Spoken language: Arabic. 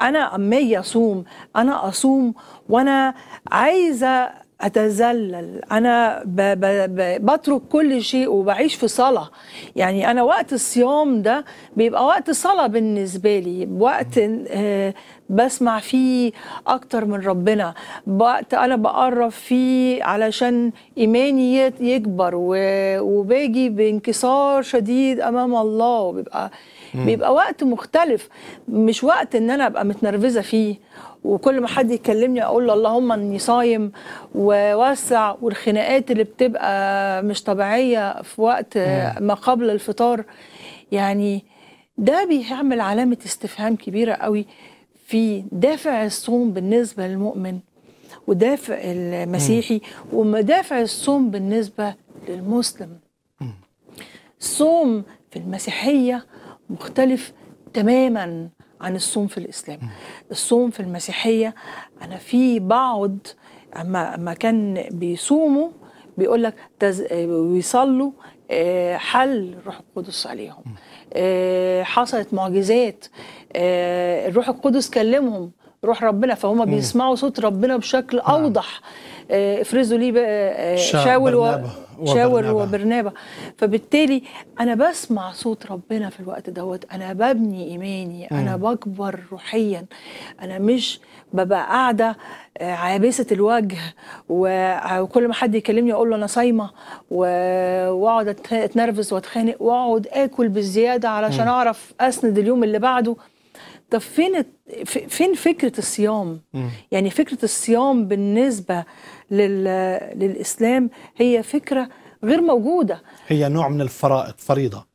انا امي اصوم انا اصوم وانا عايزه اتذلل انا ب ب ب بترك كل شيء وبعيش في صلاه يعني انا وقت الصيام ده بيبقى وقت صلاه بالنسبه لي وقت آه، بسمع فيه اكتر من ربنا وقت انا بقرب فيه علشان ايماني يكبر وباجي بانكسار شديد امام الله وبيبقى مم. بيبقى وقت مختلف مش وقت ان انا ابقى متنرفزه فيه وكل ما حد يكلمني اقول له اللهم اني صايم ووسع والخناقات اللي بتبقى مش طبيعيه في وقت ما قبل الفطار يعني ده بيعمل علامه استفهام كبيره قوي في دافع الصوم بالنسبة للمؤمن ودافع المسيحي ودافع الصوم بالنسبة للمسلم الصوم في المسيحية مختلف تماما عن الصوم في الإسلام الصوم في المسيحية أنا في بعض أما أما كان بيصوموا بيقول لك تز... آه، ويصلوا آه، حل الروح القدس عليهم آه، حصلت معجزات الروح القدس كلمهم روح ربنا فهم بيسمعوا صوت ربنا بشكل نعم. اوضح آه، افرزوا لي شاول شاول وبرنابه فبالتالي انا بسمع صوت ربنا في الوقت دوت انا ببني ايماني مم. انا بكبر روحيا انا مش ببقى قاعده آه، عابسه الوجه وكل ما حد يكلمني اقول له انا صايمه واقعد اتنرفز واتخانق واقعد اكل بالزياده علشان مم. اعرف اسند اليوم اللي بعده طب فين فين فكره الصيام؟ م. يعني فكره الصيام بالنسبه لل... للاسلام هي فكره غير موجوده هي نوع من الفرائض فريضه